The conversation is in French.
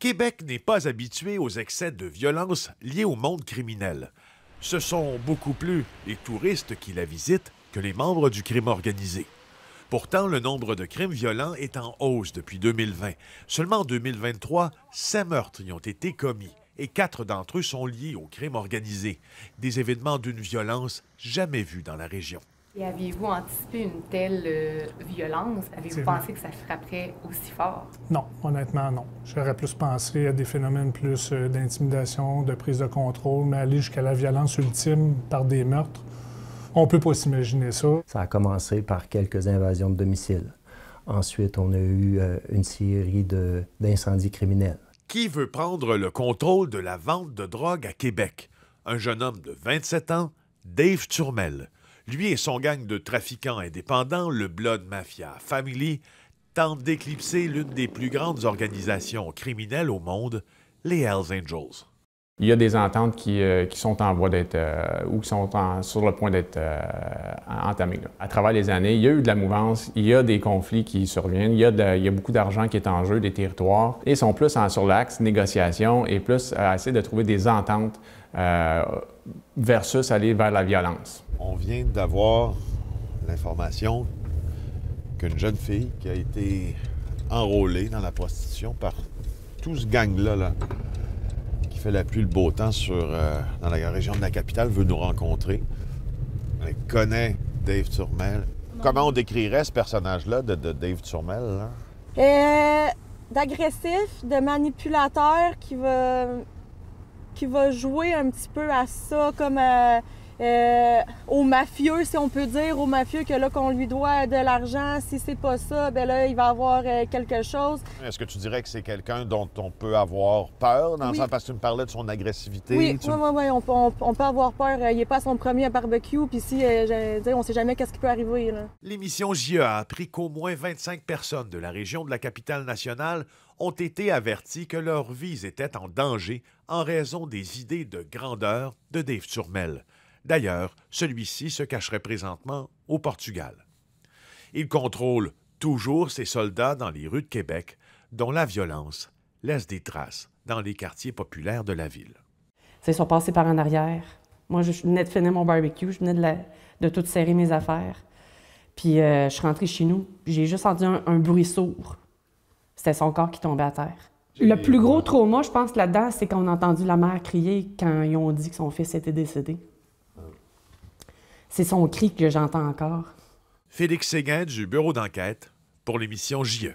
Québec n'est pas habitué aux excès de violence liés au monde criminel. Ce sont beaucoup plus les touristes qui la visitent que les membres du crime organisé. Pourtant, le nombre de crimes violents est en hausse depuis 2020. Seulement en 2023, cinq meurtres y ont été commis et quatre d'entre eux sont liés au crime organisé, des événements d'une violence jamais vue dans la région. Et aviez-vous anticipé une telle euh, violence? Avez-vous pensé que ça frapperait aussi fort? Non, honnêtement, non. J'aurais plus pensé à des phénomènes plus euh, d'intimidation, de prise de contrôle, mais aller jusqu'à la violence ultime par des meurtres, on ne peut pas s'imaginer ça. Ça a commencé par quelques invasions de domicile. Ensuite, on a eu euh, une série d'incendies criminels. Qui veut prendre le contrôle de la vente de drogue à Québec? Un jeune homme de 27 ans, Dave Turmel. Lui et son gang de trafiquants indépendants, le Blood Mafia Family, tentent d'éclipser l'une des plus grandes organisations criminelles au monde, les Hells Angels. Il y a des ententes qui, euh, sont en voie d'être euh, ou qui sont sur le point d'être euh, entamées. À travers les années, il y a eu de la mouvance, il y a des conflits qui surviennent, il y a, beaucoup d'argent qui est en jeu, des territoires, et sont plus en, sur l'axe négociation et plus à essayer de trouver des ententes versus aller vers la violence on vient d'avoir l'information qu'une jeune fille qui a été enrôlée dans la prostitution par tout ce gang-là, qui fait la pluie le beau temps sur, euh, dans la région de la capitale, veut nous rencontrer. Elle connaît Dave Turmel. Comment on décrirait ce personnage-là de, Dave Turmel? Euh, d'agressif, de manipulateur qui va qui va jouer un petit peu à ça comme euh, euh, aux mafieux, si on peut dire, au mafieux que là qu'on lui doit de l'argent, si c'est pas ça, ben là il va avoir euh, quelque chose. Est-ce que tu dirais que c'est quelqu'un dont on peut avoir peur dans parce que tu me parlais de son agressivité Oui, oui, oui, on, peut avoir peur. Euh, il n'est pas son premier barbecue, puis si euh, on sait jamais qu'est-ce qui peut arriver. L'émission JA e a appris qu'au moins 25 personnes de la région de la capitale nationale ont été averties que leurs vies étaient en danger en raison des idées de grandeur de Dave Turmel. D'ailleurs, celui-ci se cacherait présentement au Portugal. Il contrôle toujours ses soldats dans les rues de Québec, dont la violence laisse des traces dans les quartiers populaires de la ville. ils sont passés par en arrière. Moi, je venais de finir mon barbecue, je venais de, tout serrer mes affaires. Puis euh, je suis rentrée chez nous, j'ai juste entendu un, un bruit sourd. C'était son corps qui tombait à terre. Le plus gros trauma, je pense, là-dedans, c'est qu'on a entendu la mère crier quand ils ont dit que son fils était décédé c'est son cri que j'entends encore. Félix Séguin du bureau d'enquête pour l'émission JE.